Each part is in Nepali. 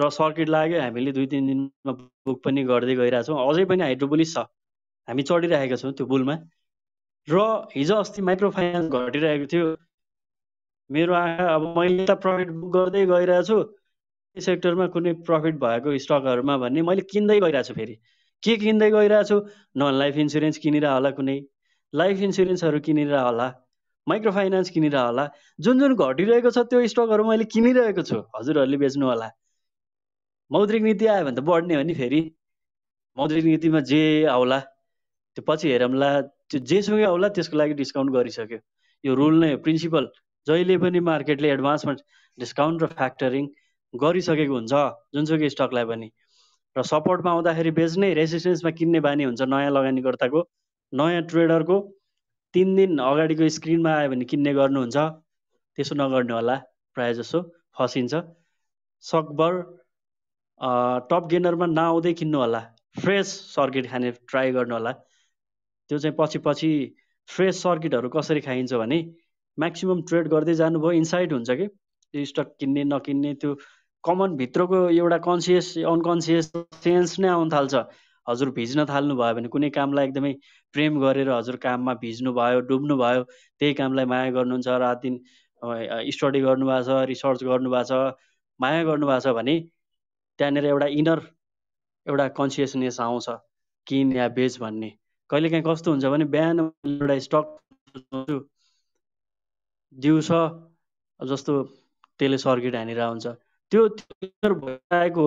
र सर्किट लाग्यो हामीले दुई तिन दिनमा बुक पनि गर्दै गइरहेछौँ अझै पनि हाइड्रोबुलिस छ हामी चढिरहेका छौँ त्यो बुलमा र हिजो अस्ति माइक्रो फाइनेन्स घटिरहेको थियो मेरो आँखा अब मैले त प्रफिट बुक गर्दै गइरहेछु सेक्टरमा कुनै प्रफिट भएको स्टकहरूमा भन्ने मैले किन्दै छु फेरि के किन्दै गइरहेछु नन लाइफ इन्सुरेन्स किनेर होला कुनै लाइफ इन्सुरेन्सहरू किनेर होला माइक्रो फाइनेन्स किनेर होला जुन जुन घटिरहेको छ त्यो स्टकहरू मैले किनिरहेको छु हजुरहरूले बेच्नु होला मौद्रिक नीति आयो भने त बढ्ने हो नि फेरि मौद्रिक नीतिमा जे आउला त्यो पछि हेरौँला त्यो जेसुकै आउला त्यसको लागि डिस्काउन्ट गरिसक्यो यो रुल नै हो प्रिन्सिपल जहिले पनि मार्केटले एडभान्समा डिस्काउन्ट र फ्याक्टरिङ गरिसकेको हुन्छ जुनसुकै स्टकलाई पनि र सपोर्टमा आउँदाखेरि बेच्ने रेसिस्टेन्समा किन्ने बानी हुन्छ नयाँ लगानीकर्ताको नयाँ ट्रेडरको तिन दिन अगाडिको स्क्रिनमा आयो भने किन्ने गर्नुहुन्छ त्यसो नगर्नु होला प्रायः जसो फसिन्छ सकभर टप गेनरमा नआउँदै किन्नु होला फ्रेस सर्किट खाने ट्राई गर्नु होला त्यो चाहिँ पछि पछि फ्रेस सर्किटहरू कसरी खाइन्छ भने म्याक्सिमम् ट्रेड गर्दै जानुभयो इन्साइड हुन्छ कि त्यो स्टक किन्ने नकिन्ने त्यो कमन भित्रको एउटा कन्सियस अनकन्सियस सेन्स नै आउनु थाल्छ हजुर भिज्न थाल्नु भयो भने कुनै कामलाई एकदमै प्रेम गरेर हजुर काममा भिज्नु भयो डुब्नु भयो त्यही कामलाई माया गर्नुहुन्छ रात दिन स्टडी गर्नुभएको छ रिसर्च गर्नुभएको छ माया गर्नुभएको छ भने त्यहाँनिर एउटा इनर एउटा कन्सियसनेस आउँछ किन या बेच भन्ने कहिलेकाहीँ कस्तो हुन्छ भने बिहान एउटा स्टक दिउँस जस्तो त्यसले सर्किट हानेर हुन्छ त्यो भइरहेको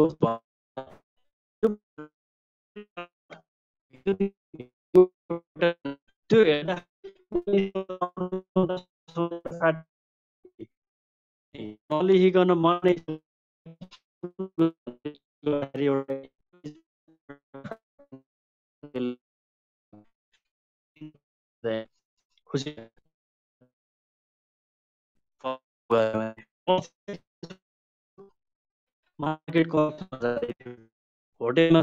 त्यो हेर्दा मनै मार्केट को होटल बढ़ने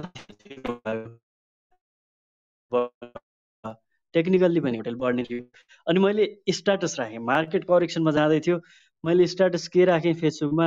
पनि होटेल बढ्ने थियो अनि मार्केट करेक्शन में थियो मैले स्ट्याटस के फेसबुक में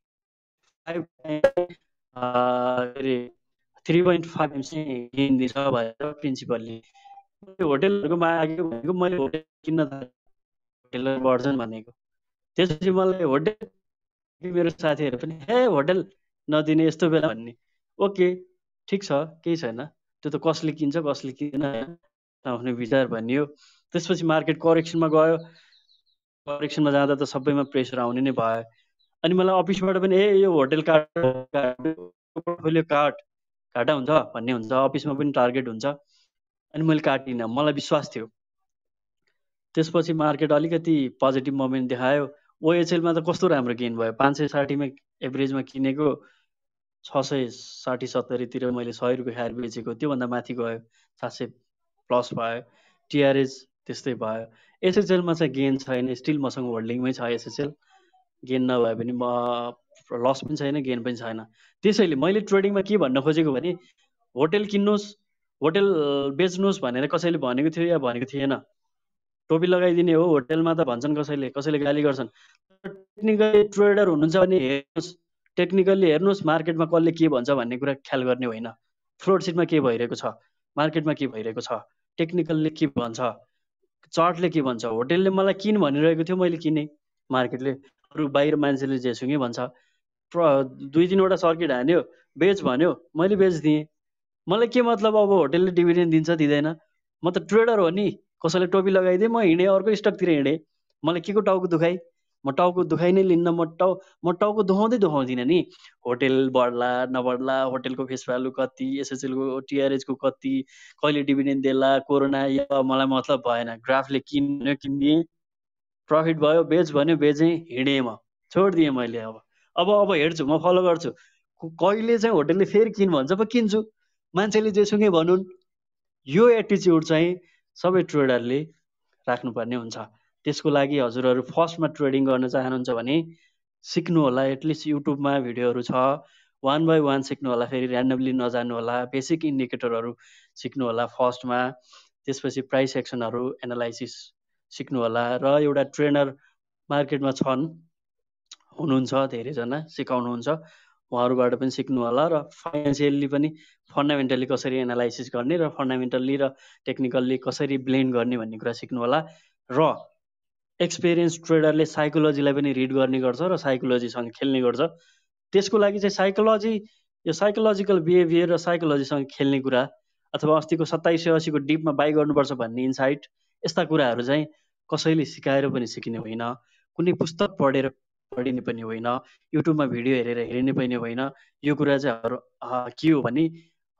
फाइभ के थ्री पोइन्ट फाइभ एम चाहिँ दिन्छ भनेर प्रिन्सिपलले होटेलहरूको मागेको भनेको मैले होटेल किन्न होटेल बढ्छन् भनेको त्यसपछि मलाई होटेल मेरो साथीहरू पनि हे होटेल नदिने यस्तो बेला भन्ने ओके ठिक छ केही छैन त्यो त कसले किन्छ कसले किन्न आफ्नो विचार भनियो त्यसपछि मार्केट करेक्सनमा गयो करेक्सनमा जाँदा त सबैमा प्रेसर आउने नै भयो अनि मलाई अफिसबाट पनि ए यो होटेल कार्ड पोर्टफोलियो कार्ड घाटा हुन्छ भन्ने हुन्छ अफिसमा पनि टार्गेट हुन्छ अनि मैले काटिनँ मलाई विश्वास थियो त्यसपछि मार्केट अलिकति पोजिटिभ मोमेन्ट देखायो ओएचएलमा त कस्तो राम्रो गेन भयो पाँच सय साठीमा एभरेजमा किनेको छ सय साठी सत्तरीतिर मैले सय रुपियाँ खाएर बेचेको त्योभन्दा माथि गयो सात सय प्लस भयो टिआरएस त्यस्तै भयो एसएचएलमा चाहिँ गेन छैन स्टिल मसँग होल्डिङमै छ एसएचएल गेन नभए पनि म लस पनि छैन गेन पनि छैन त्यसैले मैले ट्रेडिङमा के भन्न खोजेको भने होटेल किन्नुहोस् होटेल बेच्नुहोस् भनेर कसैले भनेको थियो या भनेको थिएन टोपी लगाइदिने हो होटेलमा त भन्छन् कसैले कसैले गाली गर्छन् टेक्निकली ट्रेडर हुनुहुन्छ भने हेर्नुहोस् टेक्निकल्ली हेर्नुहोस् मार्केटमा कसले के भन्छ भन्ने कुरा ख्याल गर्ने होइन फ्लोर सिटमा के भइरहेको छ मार्केटमा के भइरहेको छ टेक्निकलले के भन्छ चार्टले के भन्छ होटेलले मलाई किन भनिरहेको थियो मैले किनेँ मार्केटले अरू बाहिर मान्छेले जेसुकै भन्छ प्र दुई तिनवटा सर्किट हान्यो बेच भन्यो मैले बेच दिएँ मलाई के मतलब अब होटेलले डिभिडेन्ड दिन्छ दिँदैन म त ट्रेडर हो नि कसैले टोपी लगाइदिएँ म हिँडेँ अर्को स्टकतिर हिँडेँ मलाई के को टाउको दुखाइ म टाउको दुखाइ नै लिन्न म टाउ म टाउको दुखाउँदै दुखाउँदिनँ नि होटेल बढ्ला नबढ्ला होटेलको फेस भ्यालु कति एसएचएलको टिआरएचको कति कहिले डिभिडेन्ड देला कोरोना या मलाई मतलब भएन ग्राफले किन्यो किनिदिएँ प्रफिट भयो बेच भन्यो बेचेँ हिँडेँ म छोडिदिएँ मैले अब अब अब हेर्छु म फलो गर्छु कहिले चाहिँ होटेलले फेरि किन भन्छ पो किन्छु मान्छेले जे जेसुकै भनौँ यो एटिच्युड चाहिँ सबै ट्रेडरले राख्नुपर्ने हुन्छ त्यसको लागि हजुरहरू फर्स्टमा ट्रेडिङ गर्न चाहनुहुन्छ भने सिक्नु होला एटलिस्ट युट्युबमा भिडियोहरू छ वान बाई वान सिक्नु होला फेरि ऱ्यान्डमली नजानु होला बेसिक इन्डिकेटरहरू सिक्नु होला फर्स्टमा त्यसपछि प्राइस एक्सनहरू एनालाइसिस सिक्नु होला र एउटा ट्रेनर मार्केटमा छन् हुनुहुन्छ धेरैजना सिकाउनुहुन्छ उहाँहरूबाट पनि सिक्नु होला र फाइनेन्सियल्ली पनि फन्डामेन्टल्ली कसरी एनालाइसिस गर्ने र फन्डामेन्टल्ली र टेक्निकल्ली कसरी ब्लेन्ड गर्ने भन्ने कुरा सिक्नु होला र एक्सपिरियन्स ट्रेडरले साइकोलोजीलाई पनि रिड गर्ने गर्छ र साइकोलोजीसँग खेल्ने गर्छ त्यसको लागि चाहिँ साइकोलोजी यो साइकोलोजिकल बिहेभियर र साइकोलोजीसँग खेल्ने कुरा अथवा अस्तिको सत्ताइस सय असीको डिपमा बाई गर्नुपर्छ भन्ने इन्साइट यस्ता कुराहरू चाहिँ कसैले सिकाएर पनि सिकिने होइन कुनै पुस्तक पढेर पढिने पनि होइन युट्युबमा भिडियो हेरेर हेरिने पनि होइन यो कुरा चाहिँ के हो भने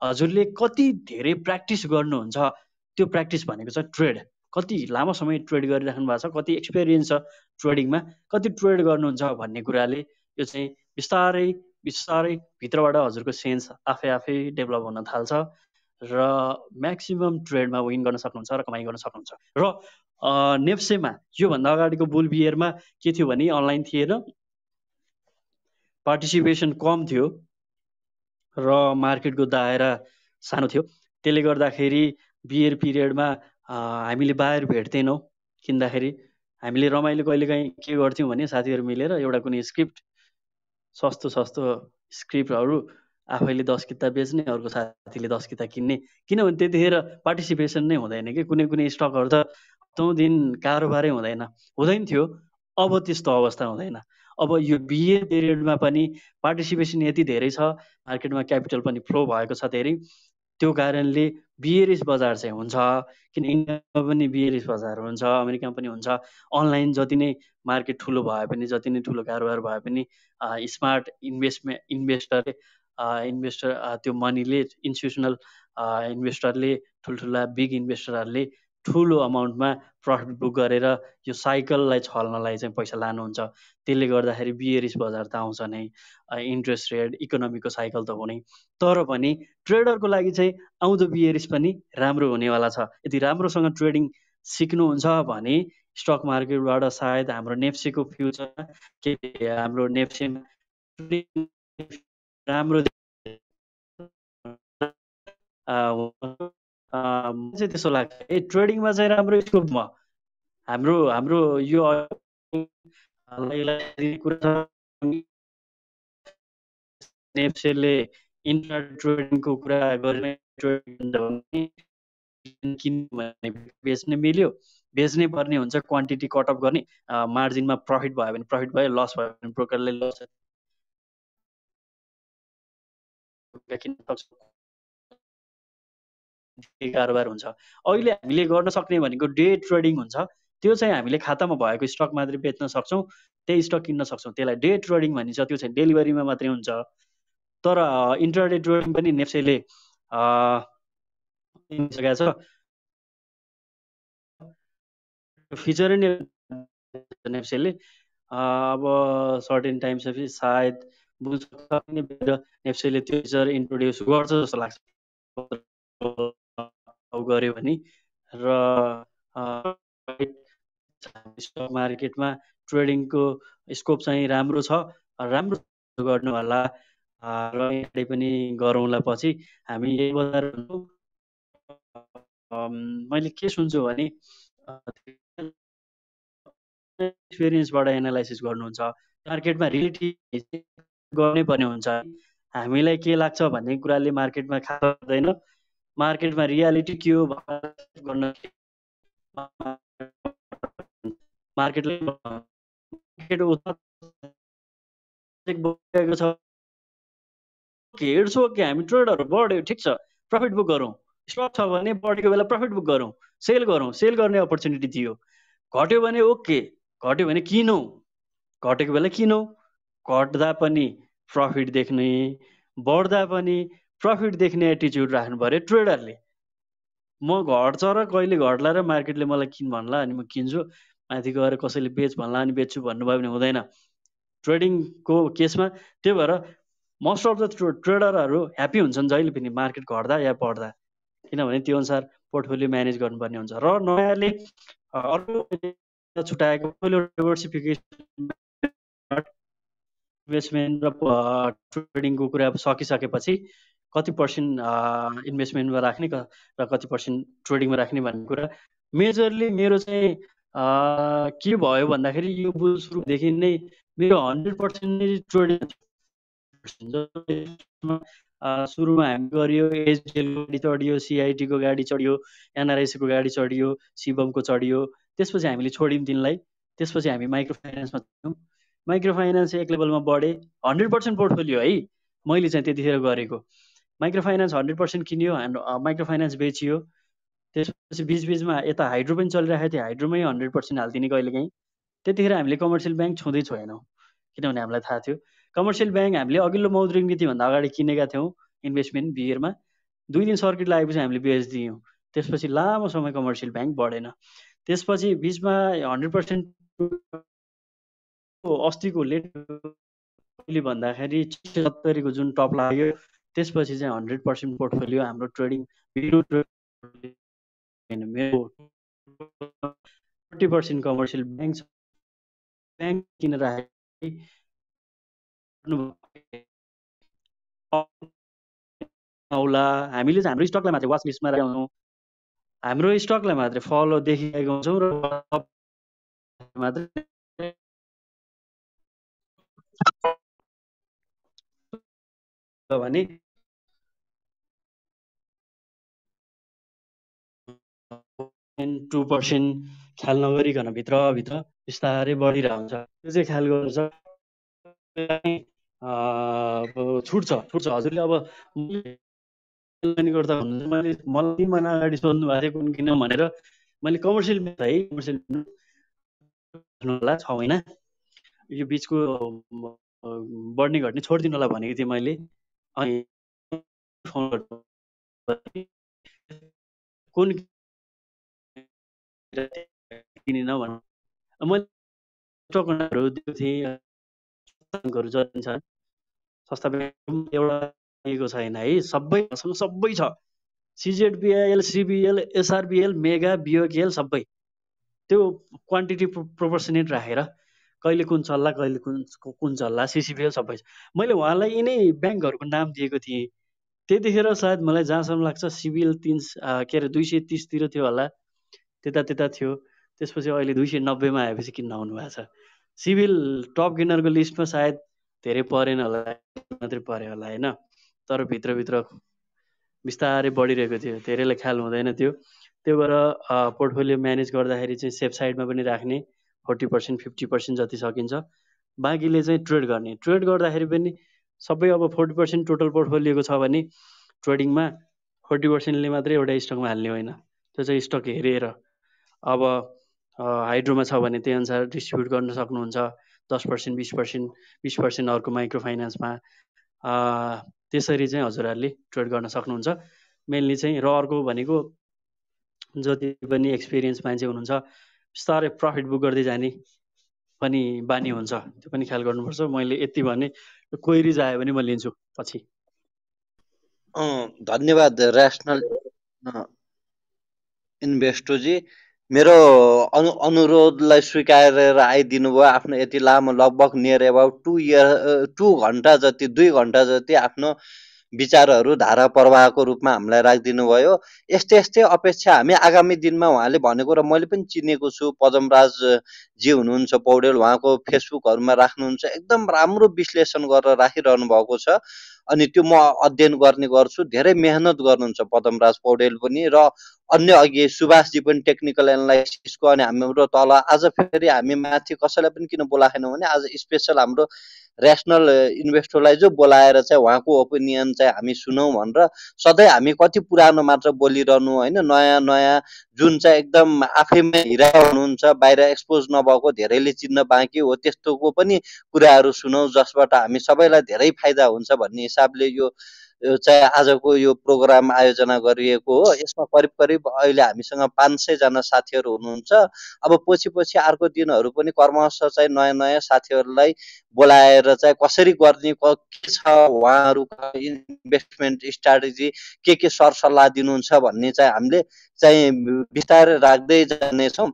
हजुरले कति धेरै प्र्याक्टिस गर्नुहुन्छ त्यो प्र्याक्टिस भनेको छ ट्रेड कति लामो समय ट्रेड गरिराख्नु भएको छ कति एक्सपिरियन्स छ ट्रेडिङमा कति ट्रेड गर्नुहुन्छ भन्ने कुराले यो चाहिँ बिस्तारै बिस्तारै भित्रबाट हजुरको सेन्स आफै आफै डेभलप हुन थाल्छ र म्याक्सिमम् ट्रेडमा विन गर्न सक्नुहुन्छ र कमाइ गर्न सक्नुहुन्छ र नेप्सेमा योभन्दा अगाडिको बुल बियरमा के थियो भने अनलाइन थिएन पार्टिसिपेसन कम थियो र मार्केटको दायरा सानो थियो त्यसले गर्दाखेरि बियर पिरियडमा हामीले बाहिर भेट्दैनौँ किन्दाखेरि हामीले रमाइलो कहिलेकाहीँ के गर्थ्यौँ भने साथीहरू मिलेर एउटा कुनै स्क्रिप्ट सस्तो सस्तो स्क्रिप्टहरू आफैले दस किता बेच्ने अर्को साथीले दस किता किन्ने किनभने त्यतिखेर पार्टिसिपेसन नै हुँदैन कि कुनै कुनै स्टकहरू त हप्तौँ दिन कारोबारै हुँदैन हुँदैन थियो अब त्यस्तो अवस्था हुँदैन अब यो बिए पिरियडमा पनि पार्टिसिपेसन यति धेरै छ मार्केटमा क्यापिटल पनि फ्लो भएको छ धेरै त्यो कारणले बिएरिस बजार चाहिँ हुन्छ किन इन्डियामा पनि बिएरिस बजार हुन्छ अमेरिकामा पनि हुन्छ अनलाइन जति नै मार्केट ठुलो भए पनि जति नै ठुलो कारोबार भए पनि स्मार्ट इन्भेस्टमेन्ट इन्भेस्टरले इन्भेस्टर त्यो मनीले इन्स्टिट्युसनल इन्भेस्टरले ठुल्ठुला बिग इन्भेस्टरहरूले ठुलो अमाउन्टमा प्रफिट बुक गरेर यो साइकललाई छल्नलाई चाहिँ पैसा लानुहुन्छ त्यसले गर्दाखेरि बियरिस बजार त आउँछ नै इन्ट्रेस्ट रेट इकोनोमीको साइकल त हुने तर पनि ट्रेडरको लागि चाहिँ आउँदो बियरिस पनि राम्रो हुनेवाला छ यदि राम्रोसँग ट्रेडिङ सिक्नुहुन्छ भने स्टक मार्केटबाट सायद हाम्रो नेप्सेको फ्युचर के हाम्रो नेप्सेमा राम्रो चाहिँ त्यस्तो लाग्छ ए ट्रेडिङमा चाहिँ राम्रो स्कोपमा हाम्रो हाम्रो यो नेप्सेलले इन्ट्रा ट्रेडिङको कुरा गर्ने बेच्ने मिल्यो बेच्नै पर्ने हुन्छ क्वान्टिटी कटअप गर्ने मार्जिनमा प्रफिट भयो भने प्रफिट भयो लस भयो भने ब्रोकरले लस कारोबार हुन्छ अहिले हामीले गर्न सक्ने भनेको डे ट्रेडिङ हुन्छ त्यो चाहिँ हामीले खातामा भएको स्टक मात्रै बेच्न सक्छौँ त्यही स्टक किन्न सक्छौँ त्यसलाई डे ट्रेडिङ भनिन्छ त्यो चाहिँ डेलिभरीमा मात्रै हुन्छ तर इन्टरडे ट्रेडिङ पनि नेप्सेले छ फ्युचर नेप्सेले अब सर्टेन टाइम्स सायद बुझ्न सक्ने एफसीले त्यो फिचर इन्ट्रोड्युस गर्छ जस्तो लाग्छ गऱ्यो भने र मार्केटमा ट्रेडिङको स्कोप चाहिँ राम्रो छ राम्रो गर्नु होला र यहाँनिर पनि गरौँला पछि हामी यही बजार मैले के सुन्छु भने एक्सपिरियन्सबाट एनालाइसिस गर्नुहुन्छ मार्केटमा रिलेटिभ गर्नै पर्ने हुन्छ हामीलाई के लाग्छ भन्ने कुराले मार्केटमा खाँदैन मार्केटमा रियालिटी के हो गर्न मार्केटले हेर्छु ओके हामी ट्रेडहरू बढ्यो ठिक छ प्रफिट बुक गरौँ स्टक छ भने बढेको बेला प्रफिट बुक गरौँ सेल गरौँ सेल गर्ने अपर्च्युनिटी दियो घट्यो भने ओके घट्यो भने किनौँ घटेको बेला किनौँ घट्दा पनि प्रफिट देख्ने बढ्दा पनि प्रफिट देख्ने एटिच्युड राख्नु पऱ्यो ट्रेडरले म घट्छ र कहिले घट्ला र मार्केटले मलाई किन भन्ला अनि म किन्छु माथि गएर कसैले बेच भन्ला अनि बेच्छु भन्नुभयो भने हुँदैन ट्रेडिङको केसमा त्यही भएर मोस्ट अफ द ट्रेडरहरू ह्याप्पी हुन्छन् जहिले पनि मार्केट घट्दा या बढ्दा किनभने त्यो अनुसार पोर्टफोलियो म्यानेज गर्नुपर्ने हुन्छ र नयाँले अर्को छुट्याएको डाइभर्सिफिकेसन इन्भेस्टमेन्ट र ट्रेडिङको कुरा अब सकिसकेपछि कति पर्सेन्ट इन्भेस्टमेन्टमा राख्ने र कति पर्सेन्ट ट्रेडिङमा राख्ने भन्ने कुरा मेजरली मेरो चाहिँ के भयो भन्दाखेरि यो बुझ सुरुदेखि नै मेरो हन्ड्रेड पर्सेन्ट नै ट्रेडिङ सुरुमा हामी गरियो एचडिएलको गाडी चढियो सिआइटीको गाडी चढियो एनआरआइसीको गाडी चढियो सिबमको चढियो त्यसपछि हामीले छोड्यौँ तिनलाई त्यसपछि हामी माइक्रो फाइनेन्समा माइक्रो फाइनेन्स एक लेभलमा बढेँ हन्ड्रेड पर्सेन्ट पोर्टफोलियो है मैले चाहिँ त्यतिखेर गरेको माइक्रो फाइनेन्स हन्ड्रेड पर्सेन्ट किन्यो हाम्रो माइक्रो फाइनेन्स बेचियो त्यसपछि बिचबिचमा यता हाइड्रो पनि चलिरहेको थियो हाइड्रोमै हन्ड्रेड पर्सेन्ट हालिदिने कहिलेकाहीँ त्यतिखेर हामीले कमर्सियल ब्याङ्क छुँदै छोएनौँ किनभने हामीलाई थाहा थियो कमर्सियल ब्याङ्क हामीले अघिल्लो मौद्रिक नीतिभन्दा अगाडि किनेका थियौँ इन्भेस्टमेन्ट बियरमा दुई दिन सर्किट लागेपछि हामीले बेचिदियौँ त्यसपछि लामो समय कमर्सियल ब्याङ्क बढेन त्यसपछि बिचमा हन्ड्रेड पर्सेन्ट अस्तिको लेट भन्दाखेरि सत्तरीको जुन टप लाग्यो त्यसपछि चाहिँ हन्ड्रेड पर्सेन्ट पोर्टफोलियो हाम्रो ट्रेडिङ मेरो forty percent commercial bank bank किन राखेला हामीले चाहिँ हाम्रो स्टकलाई मात्रै वाच लिस्टमा राख्यौँ हाम्रो स्टकलाई मात्रै फलो देखिरहेको हुन्छौँ र मात्रै भने टु पर्सेन्ट ख्याल नगरिकन भित्र बिस्तारै बढिरहेको हुन्छ त्यो चाहिँ ख्याल गर्छ छुट्छ छुट्छ हजुरले अब गर्दा हुनुहुन्छ मैले मलाई तिन महिना अगाडि सोध्नु भएको थियो कुन किन भनेर मैले कमर्सियल है कमर्सियल छ होइन यो बिचको बढ्ने घट्ने होला भनेको थिएँ मैले अनि कुन किनेन भन मैले टोकनहरू दिएको थिएँ जति छ सस्ता एउटा छैन है सबै सबै छ सिजेडबिआइएल सिबिएल एसआरबिएल मेगा बिओकेएल सबै त्यो क्वान्टिटी प्रोपोर्सनेट राखेर कहिले कुन चल्ला कहिले कुन कुन चल्ला सिसिबिएल सबै मैले उहाँलाई यिनै ब्याङ्कहरूको नाम दिएको थिएँ त्यतिखेर सायद मलाई जहाँसम्म लाग्छ सिभिल तिन के अरे दुई सय तिसतिर थियो होला त्यता त्यता थियो त्यसपछि अहिले दुई सय नब्बेमा आएपछि किन्न आउनु भएको छ सिभिल टप गेनरको लिस्टमा सायद धेरै परेन होला मात्रै पऱ्यो होला होइन तर भित्रभित्र बिस्तारै बढिरहेको थियो धेरैलाई ख्याल हुँदैन थियो त्यो भएर पोर्टफोलियो म्यानेज गर्दाखेरि चाहिँ सेफ साइडमा पनि राख्ने फोर्टी पर्सेन्ट फिफ्टी पर्सेन्ट जति सकिन्छ बाँकीले चाहिँ ट्रेड गर्ने ट्रेड गर्दाखेरि पनि सबै अब फोर्टी पर्सेन्ट टोटल पोर्टफोलियोको छ भने ट्रेडिङमा फोर्टी पर्सेन्टले मात्रै एउटा स्टकमा हाल्ने होइन त्यो चाहिँ स्टक हेरेर अब हाइड्रोमा छ भने त्यही अनुसार डिस्ट्रिब्युट गर्न सक्नुहुन्छ दस पर्सेन्ट बिस पर्सेन्ट बिस पर्सेन्ट अर्को माइक्रो फाइनेन्समा त्यसरी चाहिँ हजुरहरूले ट्रेड गर्न सक्नुहुन्छ मेन्ली चाहिँ र अर्को भनेको जति पनि एक्सपिरियन्स मान्छे हुनुहुन्छ बिस्तारै प्रफिट बुक गर्दै जाने पनि बानी हुन्छ त्यो पनि ख्याल गर्नुपर्छ मैले यति भने क्वेरिज आयो भने म लिन्छु पछि धन्यवाद ऱ्यासनल इन्भेस्टोजी मेरो अनु अनुरोधलाई स्वीकारेर आइदिनु भयो आफ्नो यति लामो लगभग near about two year two घन्टा जति दुई घन्टा जति आफ्नो विचारहरू धारा प्रवाहको रूपमा हामीलाई राखिदिनु भयो यस्तै यस्तै अपेक्षा हामी आगामी दिनमा उहाँले भनेको र मैले पनि चिनेको छु पदमराज जी हुनुहुन्छ पौडेल उहाँको फेसबुकहरूमा राख्नुहुन्छ एकदम राम्रो विश्लेषण गरेर राखिरहनु भएको छ अनि त्यो म अध्ययन गर्ने गर्छु धेरै मेहनत गर्नुहुन्छ पदमराज पौडेल पनि र अन्य अघि सुभाषजी पनि टेक्निकल एनालाइसिसको अनि हाम्रो तल आज फेरि हामी माथि कसैलाई पनि किन बोलाएनौँ भने आज स्पेसल हाम्रो ऱ्यासनल इन्भेस्टरलाई uh, जो बोलाएर चाहिँ उहाँको ओपिनियन चाहिँ हामी सुनौँ भनेर सधैँ हामी कति पुरानो मात्र बोलिरहनु होइन नयाँ नयाँ जुन चाहिँ एकदम आफैमा हिरा हुनुहुन्छ बाहिर एक्सपोज नभएको धेरैले चिन्न बाँकी हो त्यस्तोको पनि कुराहरू सुनौँ जसबाट हामी सबैलाई धेरै फाइदा हुन्छ भन्ने हिसाबले यो यो चाहिँ आजको यो प्रोग्राम आयोजना गरिएको हो यसमा करिब करिब अहिले हामीसँग पाँच सयजना साथीहरू हुनुहुन्छ अब पछि पछि अर्को दिनहरू पनि क्रमशः चाहिँ नयाँ नयाँ साथीहरूलाई बोलाएर चाहिँ कसरी गर्ने के छ उहाँहरूको इन्भेस्टमेन्ट स्ट्राटेजी के के सरसल्लाह दिनुहुन्छ भन्ने चाहिँ हामीले चाहिँ बिस्तारै राख्दै जानेछौँ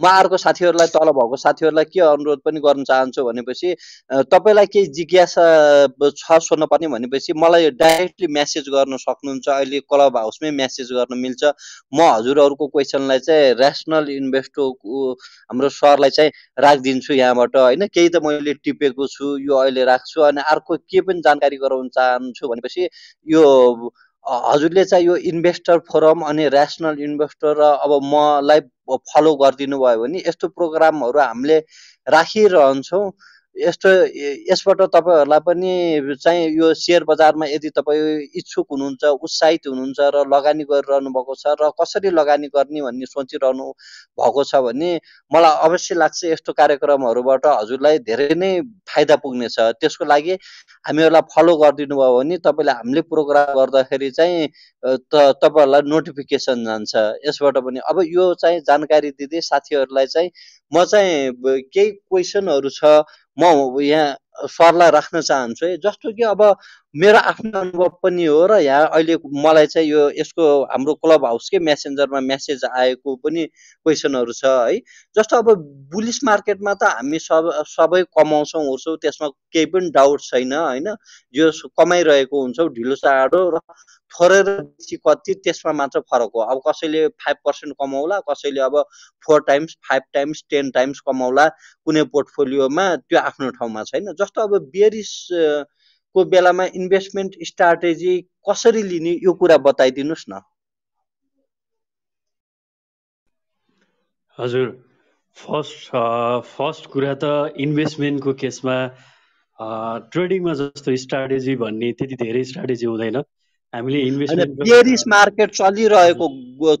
म अर्को साथीहरूलाई तल भएको साथीहरूलाई के अनुरोध पनि गर्न चाहन्छु भनेपछि तपाईँलाई केही जिज्ञासा छ सोध्नुपर्ने भनेपछि मलाई डाइरेक्टली म्यासेज गर्न सक्नुहुन्छ अहिले क्लब हाउसमै म्यासेज गर्न मिल्छ म हजुरहरूको क्वेसनलाई चाहिँ ऱ्यासनल इन्भेस्टो हाम्रो सरलाई चाहिँ राखिदिन्छु यहाँबाट होइन केही त मैले टिपेको छु यो अहिले राख्छु अनि अर्को के पनि जानकारी गराउन चाहन्छु भनेपछि यो हजुरले चाहिँ यो इन्भेस्टर फोरम अनि ऱ्यासनल इन्भेस्टर र अब मलाई फलो गरिदिनु भयो भने यस्तो प्रोग्रामहरू हामीले राखिरहन्छौँ यस्तो यसबाट तपाईँहरूलाई पनि चाहिँ यो सेयर बजारमा यदि तपाईँ इच्छुक हुनुहुन्छ उत्साहित हुनुहुन्छ र लगानी गरिरहनु भएको छ र कसरी लगानी गर्ने भन्ने सोचिरहनु भएको छ भने मलाई अवश्य लाग्छ यस्तो कार्यक्रमहरूबाट हजुरलाई धेरै नै फाइदा पुग्नेछ त्यसको लागि हामीहरूलाई फलो गरिदिनु भयो भने तपाईँले हामीले प्रोग्राम गर्दाखेरि चाहिँ त तपाईँहरूलाई नोटिफिकेसन जान्छ यसबाट पनि अब यो चाहिँ जानकारी दिँदै साथीहरूलाई चाहिँ म चाहिँ केही क्वेसनहरू छ 默默无言。स्वरलाई राख्न चाहन्छु है जस्तो कि अब मेरो आफ्नो अनुभव पनि हो र यहाँ अहिले मलाई चाहिँ यो यसको हाम्रो क्लब हाउसकै मेसेन्जरमा मेसेज आएको पनि क्वेसनहरू छ है जस्तो अब बुलिस मार्केटमा त हामी सब सबै कमाउँछौँ ओर्छौँ त्यसमा केही पनि डाउट छैन होइन यो कमाइरहेको हुन्छौँ ढिलो चाँडो र थोरै र कति त्यसमा मात्र फरक हो अब कसैले फाइभ पर्सेन्ट कमाउला कसैले अब four times five times ten times कमाउला कुनै पोर्टफोलियोमा त्यो आफ्नो ठाउँमा छैन जस्तो अब बेरिस को बेलामा इन्भेस्टमेन्ट स्ट्राटेजी कसरी लिने यो कुरा बताइदिनुहोस् न हजुर फर्स्ट फर्स्ट कुरा त इन्भेस्टमेन्टको केसमा ट्रेडिङमा जस्तो स्ट्राटेजी भन्ने त्यति धेरै स्ट्राटेजी हुँदैन हामीले इन्भेस्टमेन्ट मार्केट चलिरहेको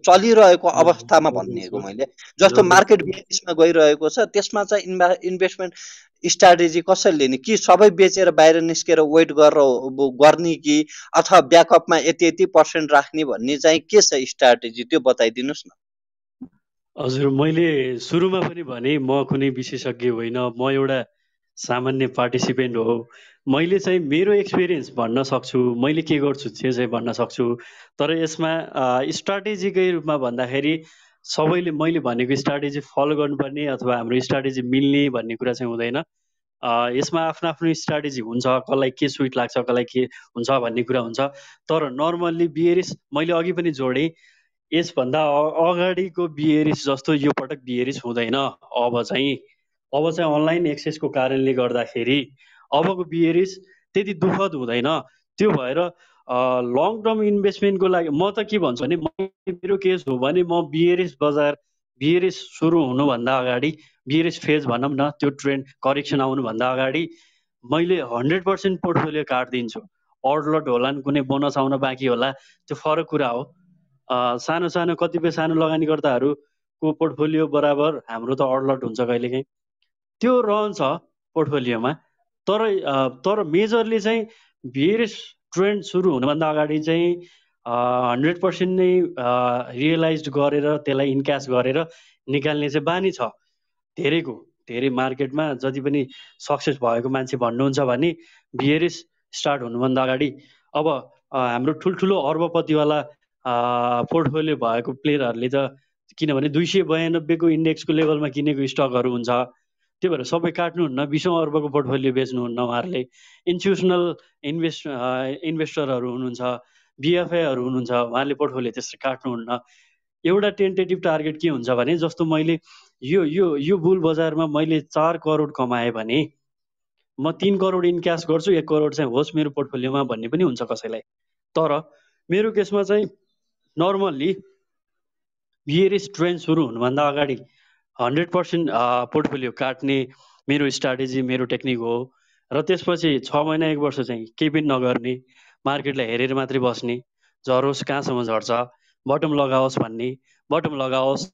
चलिरहेको अवस्थामा भनिएको मैले जस्तो मार्केट बेरिसमा गइरहेको छ त्यसमा चाहिँ इन्भेस्टमेन्ट स्ट्राटेजी कसरी लिने कि सबै बेचेर बाहिर निस्केर वेट गरेर गर्ने कि अथवा ब्याकअपमा यति यति पर्सेन्ट राख्ने भन्ने चाहिँ के छ स्ट्राटेजी त्यो बताइदिनुहोस् न हजुर मैले सुरुमा पनि भने म कुनै विशेषज्ञ होइन म एउटा सामान्य पार्टिसिपेन्ट हो मैले चाहिँ मेरो एक्सपिरियन्स भन्न सक्छु मैले के गर्छु जे चाहिँ भन्न सक्छु तर यसमा स्ट्राटेजीकै रूपमा भन्दाखेरि सबैले मैले भनेको स्ट्राटेजी फलो गर्नुपर्ने अथवा हाम्रो स्ट्राटेजी मिल्ने भन्ने कुरा चाहिँ हुँदैन यसमा आफ्नो आफ्नो स्ट्राटेजी हुन्छ कसलाई के स्विट लाग्छ कसलाई के हुन्छ भन्ने कुरा हुन्छ तर नर्मल्ली बिएरिस मैले अघि पनि जोडेँ यसभन्दा अगाडिको बिएरिस जस्तो यो पटक बिएरिस हुँदैन अब चाहिँ अब चाहिँ अनलाइन एक्सेसको कारणले गर्दाखेरि अबको बिएरिस त्यति दुःखद हुँदैन त्यो भएर लङ टर्म इन्भेस्टमेन्टको लागि म त के भन्छु भने मेरो केस हो भने म बिएरएस बजार बिएरएस सुरु हुनुभन्दा अगाडि बिएरएस फेज भनौँ न त्यो ट्रेन्ड करेक्सन आउनुभन्दा अगाडि मैले हन्ड्रेड पर्सेन्ट पोर्टफोलियो काटिदिन्छु अर्डलट होला नि कुनै बोनस आउन बाँकी होला त्यो फरक कुरा हो सानो सानो कतिपय सानो लगानीकर्ताहरूको पोर्टफोलियो बराबर हाम्रो त अर्डलट हुन्छ कहिलेकाहीँ त्यो रहन्छ पोर्टफोलियोमा तर तर मेजरली चाहिँ बिएरएस ट्रेन्ड सुरु हुनुभन्दा अगाडि चाहिँ हन्ड्रेड पर्सेन्ट नै रियलाइज गरेर त्यसलाई इन्क्यास गरेर निकाल्ने चाहिँ बानी छ धेरैको धेरै मार्केटमा जति पनि सक्सेस भएको मान्छे भन्नुहुन्छ भने बिएरएस स्टार्ट हुनुभन्दा अगाडि अब हाम्रो ठुल्ठुलो अर्बपतिवाला पोर्टफोलियो भएको प्लेयरहरूले त किनभने दुई सय बयानब्बेको इन्डेक्सको लेभलमा किनेको स्टकहरू हुन्छ त्यही भएर सबै काट्नुहुन्न बिसौँ अर्बको पोर्टफोलियो बेच्नुहुन्न उहाँहरूले इन्स्टिट्युसनल इन्भेस्ट इन्भेस्टरहरू हुनुहुन्छ बिएफआईहरू हुनुहुन्छ उहाँहरूले पोर्टफोलियो त्यसरी काट्नुहुन्न एउटा टेन्टेटिभ टार्गेट के हुन्छ भने जस्तो मैले यो यो यो बुल बजारमा मैले चार करोड कमाएँ भने म तिन करोड इन क्यास गर्छु एक करोड चाहिँ होस् मेरो पोर्टफोलियोमा भन्ने पनि हुन्छ कसैलाई तर मेरो केसमा चाहिँ नर्मल्ली बियर ट्रेन्ड सुरु हुनुभन्दा अगाडि हन्ड्रेड पर्सेन्ट पोर्टफोलियो काट्ने मेरो स्ट्राटेजी मेरो टेक्निक हो र त्यसपछि छ महिना एक वर्ष चाहिँ केही पनि नगर्ने मार्केटलाई हेरेर मात्रै बस्ने झरोस् कहाँसम्म झर्छ बटम लगाओस् भन्ने बटम लगाओस्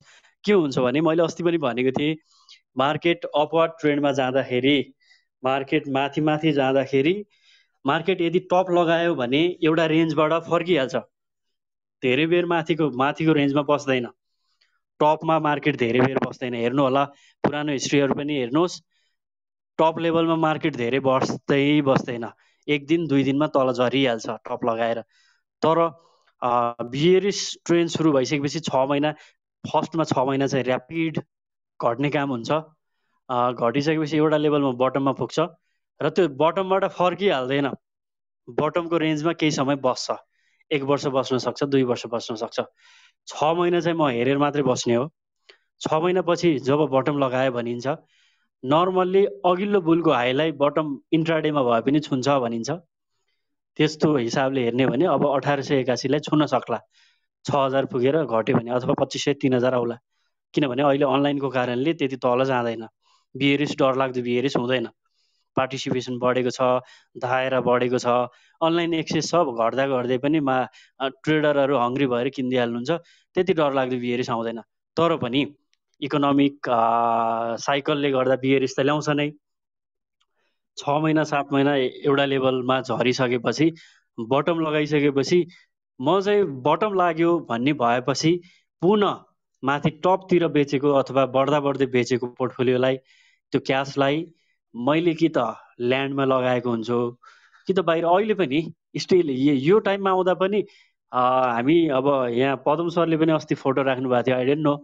के हुन्छ भने मैले अस्ति पनि भनेको थिएँ मार्केट अपवर्ड ट्रेन्डमा जाँदाखेरि मार्केट माथि माथि जाँदाखेरि मार्केट यदि टप लगायो भने एउटा रेन्जबाट फर्किहाल्छ धेरै बेर माथिको माथिको रेन्जमा बस्दैन टपमा मार्केट धेरै बेर बस्दैन हेर्नु होला पुरानो हिस्ट्रीहरू पनि हेर्नुहोस् टप लेभलमा मार्केट धेरै बस्दै बस्दैन एक दिन दुई दिनमा तल झरिहाल्छ टप लगाएर तर बिएरिस ट्रेन सुरु भइसकेपछि छ महिना फर्स्टमा छ महिना चाहिँ ऱ्यापिड घट्ने काम हुन्छ घटिसकेपछि एउटा लेभलमा बटममा पुग्छ र त्यो बटमबाट फर्किहाल्दैन बटमको रेन्जमा केही समय बस्छ एक वर्ष बस्न सक्छ दुई वर्ष बस्न सक्छ छ महिना चाहिँ म हेरेर मात्रै बस्ने हो छ महिनापछि जब बटम लगायो भनिन्छ नर्मल्ली अघिल्लो बुलको हाईलाई बटम इन्ट्राडेमा भए पनि छुन्छ भनिन्छ त्यस्तो हिसाबले हेर्ने भने अब अठार सय एकासीलाई छुन सक्ला छ हजार पुगेर घट्यो भने अथवा पच्चिस सय तिन हजार आउला किनभने अहिले अनलाइनको कारणले त्यति तल जाँदैन बिएरिस डरलाग्दो बिएरिस हुँदैन पार्टिसिपेसन बढेको छ धाएरा बढेको छ अनलाइन एक्सेस सब घट्दा घट्दै पनि मा ट्रेडरहरू हङ्ग्री भएर किनिदिइहाल्नुहुन्छ त्यति डर डरलाग्दो बिहेरिस आउँदैन तर पनि इकोनोमिक साइकलले गर्दा बिहेरिस त ल्याउँछ नै छ महिना सात महिना एउटा लेभलमा झरिसकेपछि बटम लगाइसकेपछि म चाहिँ बटम लाग्यो भन्ने भएपछि पुनः माथि टपतिर बेचेको अथवा बढ्दा बढ्दै बेचेको पोर्टफोलियोलाई त्यो क्यासलाई मैले कि त ल्यान्डमा लगाएको हुन्छु कि त बाहिर अहिले पनि स्टिल यो टाइममा आउँदा पनि हामी अब यहाँ पदम सरले पनि अस्ति फोटो राख्नु भएको थियो आई डेन्ट नो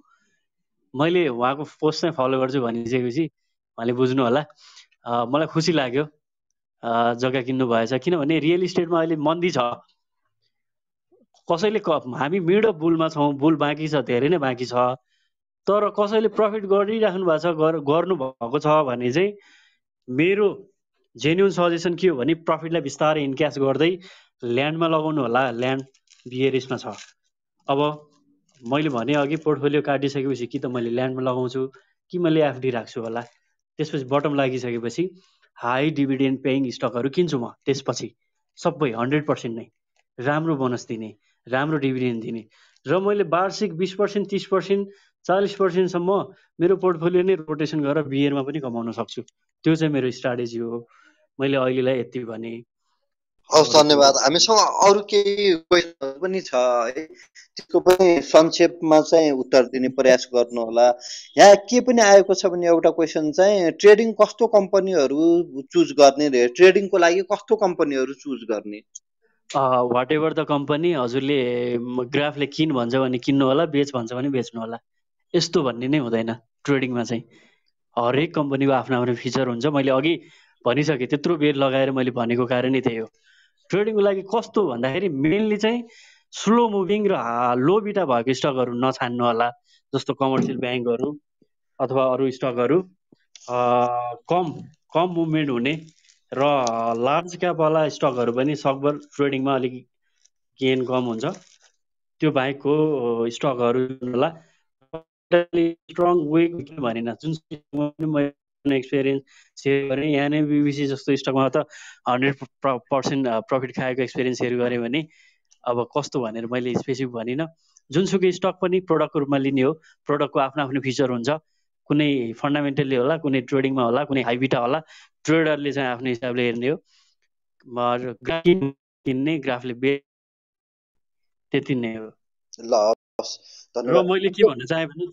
मैले उहाँको पोस्ट चाहिँ फलो गर्छु भनिसकेपछि उहाँले बुझ्नु होला मलाई खुसी लाग्यो जग्गा किन्नु भएछ किनभने रियल इस्टेटमा अहिले मन्दी छ कसैले क हामी मिड अफ बुलमा छौँ बुल बाँकी छ धेरै नै बाँकी छ तर कसैले प्रफिट गरिराख्नु भएको छ गर्नुभएको छ भने चाहिँ मेरो जेन्युन सजेसन के हो भने प्रफिटलाई बिस्तारै इन्क्यास गर्दै ल्यान्डमा लगाउनु होला ल्यान्ड बिएरिसमा छ अब मैले भने अघि पोर्टफोलियो काटिसकेपछि कि त मैले ल्यान्डमा लगाउँछु कि मैले एफडी राख्छु होला त्यसपछि बटम लागिसकेपछि हाई डिभिडेन्ड पेइङ स्टकहरू किन्छु म त्यसपछि सबै हन्ड्रेड पर्सेन्ट नै राम्रो बोनस दिने राम्रो डिभिडेन्ड दिने र मैले वार्षिक बिस पर्सेन्ट तिस पर्सेन्ट चालिस पर्सेन्टसम्म मेरो पोर्टफोलियो नै रोटेसन गरेर बिएरमा पनि कमाउन सक्छु त्यो चाहिँ मेरो स्ट्राटेजी हो मैले अहिलेलाई यति भने हवस् धन्यवाद हामीसँग अरू केही क्वेसनहरू पनि छ है त्यसको पनि संक्षेपमा चाहिँ उत्तर दिने प्रयास गर्नुहोला यहाँ के पनि आएको छ भने एउटा क्वेसन चाहिँ ट्रेडिङ कस्तो कम्पनीहरू चुज गर्ने रे ट्रेडिङको लागि कस्तो कम्पनीहरू चुज गर्ने वाट एभर द कम्पनी हजुरले ग्राफले किन भन्छ भने किन्नु होला बेच भन्छ भने बेच्नु होला यस्तो भन्ने नै हुँदैन ट्रेडिङमा चाहिँ हरेक कम्पनीको आफ्नो आफ्नो फिचर हुन्छ मैले अघि भनिसकेँ त्यत्रो बेर लगाएर मैले भनेको कारणै त्यही हो ट्रेडिङको लागि कस्तो भन्दाखेरि मेनली चाहिँ स्लो मुभिङ र लो बिटा भएको स्टकहरू नछान्नु होला जस्तो कमर्सियल ब्याङ्कहरू अथवा अरू स्टकहरू कम कम मुभमेन्ट हुने र लार्ज क्यापवाला स्टकहरू पनि सकभर ट्रेडिङमा अलिक गेन कम हुन्छ त्यो बाहेकको स्टकहरू होला स्ट्रङ वेको भनेन जुन एक्सपिरियन्स सेयर गरेँ यहाँ नै बिबिसी जस्तो स्टकमा त हन्ड्रेड पर्सेन्ट प्रफिट खाएको एक्सपिरियन्स सेयर गरेँ भने अब कस्तो भनेर मैले स्पेसिफिक भनिनँ जुनसुकै स्टक पनि प्रडक्टको रूपमा लिने हो प्रडक्टको आफ्नो आफ्नो फिचर हुन्छ कुनै फन्डामेन्टल्ली होला कुनै ट्रेडिङमा होला कुनै हाइबिटा होला ट्रेडरले चाहिँ आफ्नो हिसाबले हेर्ने हो किन्ने ग्राफले बे त्यति नै हो ल र मैले के भन्न चाहेँ भने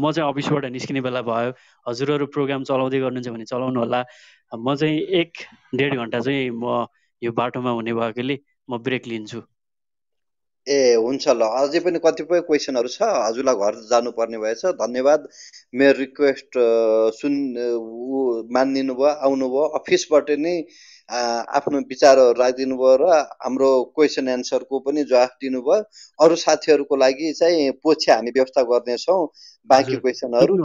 म चाहिँ अफिसबाट निस्किने बेला भयो हजुरहरू प्रोग्राम चलाउँदै गर्नुहुन्छ भने चलाउनु होला म चाहिँ एक डेढ घन्टा चाहिँ म यो बाटोमा हुने भएकोले म ब्रेक लिन्छु ए हुन्छ ल अझै पनि कतिपय क्वेसनहरू छ हजुरलाई घर जानुपर्ने भएछ धन्यवाद मेरो रिक्वेस्ट सुन ऊ मानिदिनु भयो आउनुभयो अफिसबाट नै आफ्नो विचारहरू राखिदिनु भयो र हाम्रो क्वेसन एन्सरको पनि जवाफ दिनुभयो अरू साथीहरूको लागि चाहिँ पछि हामी व्यवस्था गर्नेछौँ बाँकी क्वेसनहरू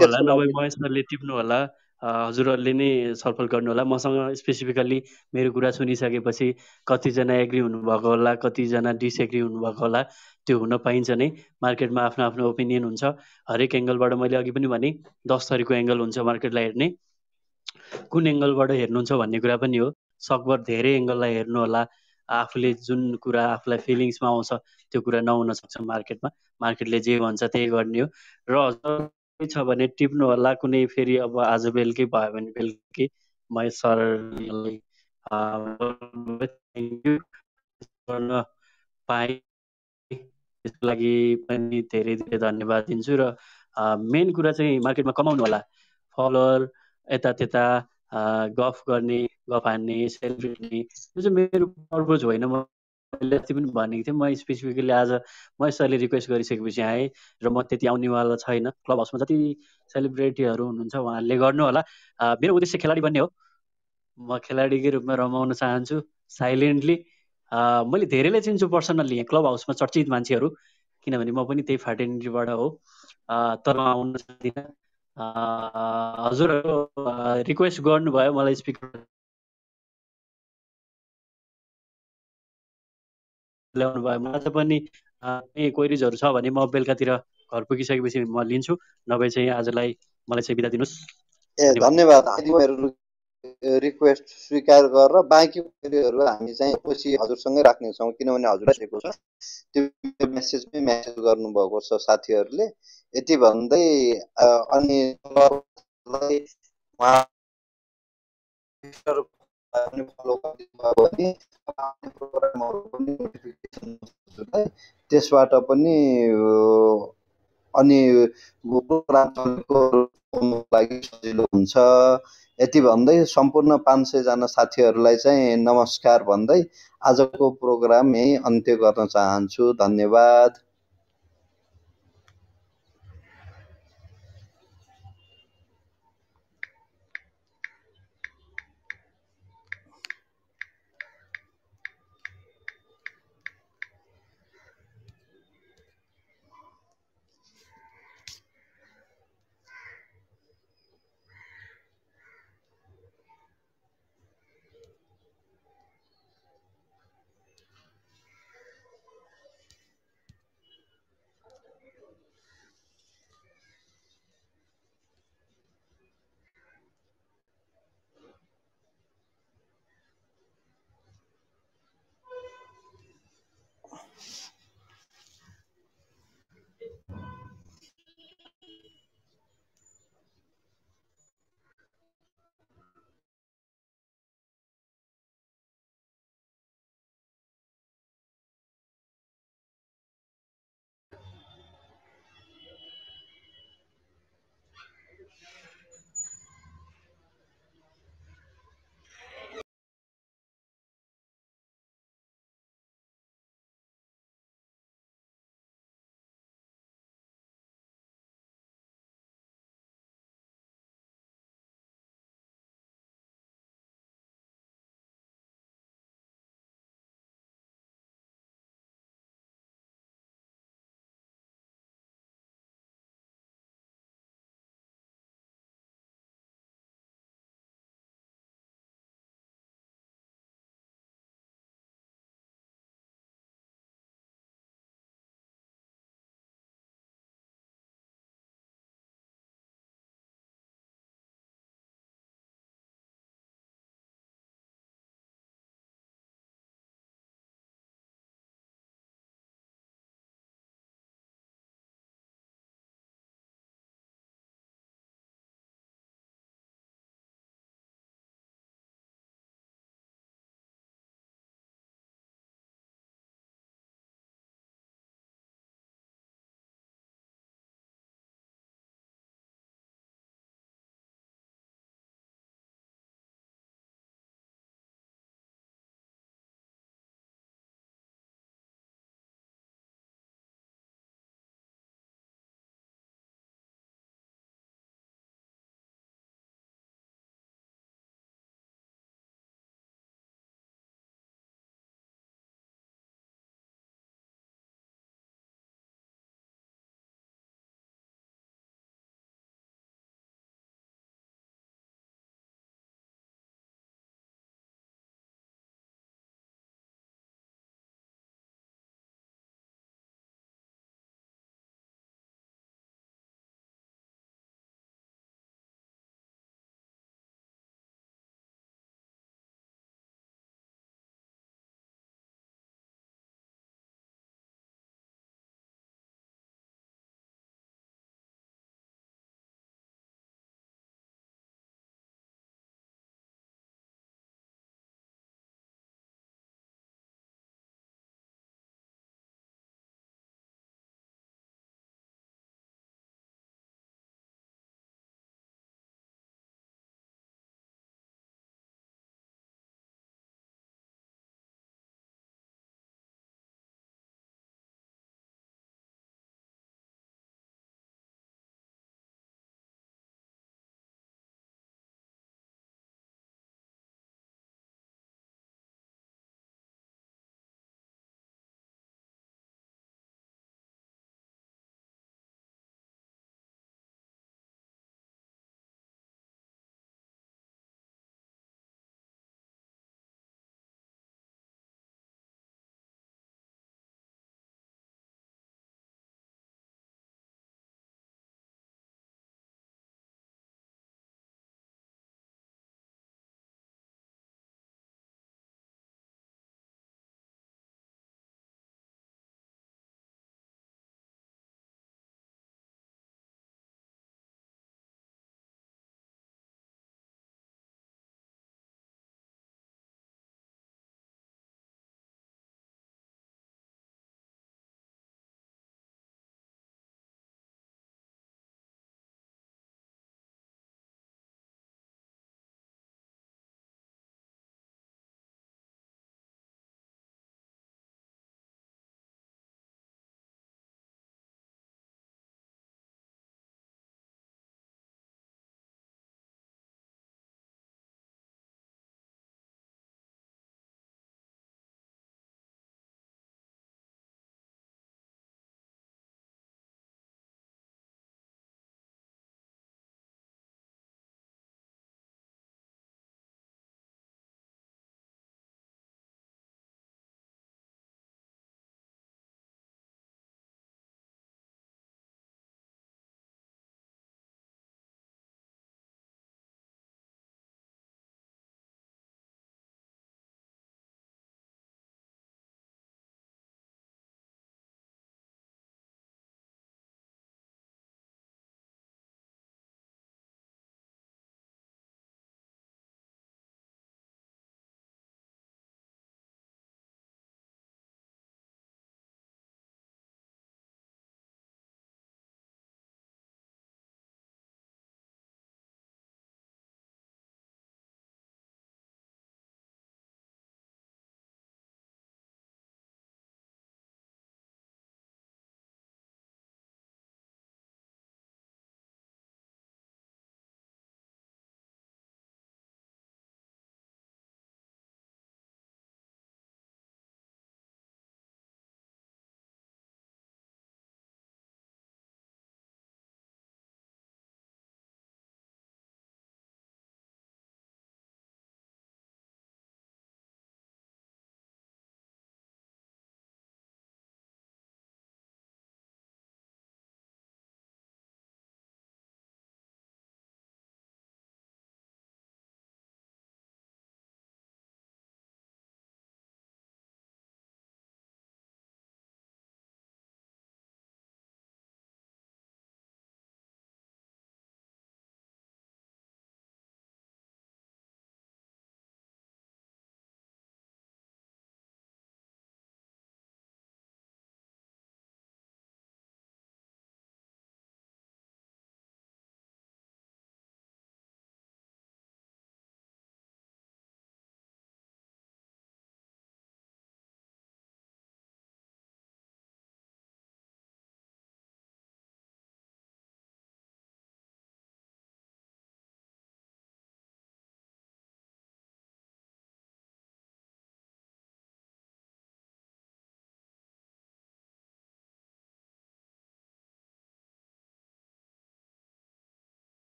टिप्नु होला हजुरहरूले नै छलफल गर्नुहोला मसँग स्पेसिफिकल्ली मेरो कुरा सुनिसकेपछि कतिजना एग्री हुनुभएको होला कतिजना डिसएग्री हुनुभएको होला त्यो हुन पाइन्छ नै मार्केटमा आफ्नो आफ्नो ओपिनियन हुन्छ हरेक एङ्गलबाट मैले अघि पनि भने दस थरीको एङ्गल हुन्छ मार्केटलाई हेर्ने कुन एङ्गलबाट हेर्नुहुन्छ भन्ने कुरा पनि हो सकभर धेरै एङ्गललाई हेर्नु होला आफूले जुन कुरा आफूलाई फिलिङ्समा आउँछ त्यो कुरा नहुन सक्छ मार्केटमा मार्केटले जे भन्छ त्यही गर्ने हो र छ भने टिप्नु होला कुनै फेरि अब आज बेलुकै भयो भने बेलुकै म सरलाई गर्न पाएँ त्यसको लागि पनि धेरै धेरै धन्यवाद दिन्छु र मेन कुरा चाहिँ मार्केटमा कमाउनु होला फलोवर यता त्यता गफ गर्ने गफ हान्ने सेल्फ यो चाहिँ मेरो पर्पोज होइन म मैले अस्ति पनि भनेको थिएँ म स्पेसिफिकली आज म यसरी रिक्वेस्ट गरिसकेपछि आएँ र म त्यति आउनेवाला छैन क्लब हाउसमा जति सेलिब्रिटीहरू हुनुहुन्छ उहाँहरूले गर्नु होला मेरो उद्देश्य खेलाडी भन्ने हो म खेलाडीकै रूपमा रमाउन चाहन्छु साइलेन्टली मैले धेरैले चिन्छु पर्सनल्ली यहाँ क्लब हाउसमा चर्चित मान्छेहरू किनभने म पनि त्यही फार्टेनिटीबाट हो तर आउन चाहदिनँ हजुरहरू रिक्वेस्ट गर्नुभयो मलाई स्पिकर ल्याउनु भयो मलाई पनि क्वेरिजहरू छ भने म बेलुकातिर घर पुगिसकेपछि म लिन्छु नभए चाहिँ आजलाई मलाई चाहिँ बिदा दिनुहोस् ए धन्यवाद रिक्वेस्ट स्वीकार गरेर बाँकी क्वेरीहरू हामी चाहिँ पछि हजुरसँगै राख्नेछौँ किनभने हजुरलाई छ त्यो मेसेजमै म्यासेज गर्नुभएको छ साथीहरूले यति भन्दै अनि फलो गरिदिनुभयो भने प्रोग्रामहरू पनि नोटिफिकेसन त्यसबाट पनि अनि प्रोग्राम चलेको लागि सजिलो हुन्छ यति भन्दै सम्पूर्ण पाँच सयजना साथीहरूलाई चाहिँ नमस्कार भन्दै आजको प्रोग्राम यही अन्त्य गर्न चाहन्छु धन्यवाद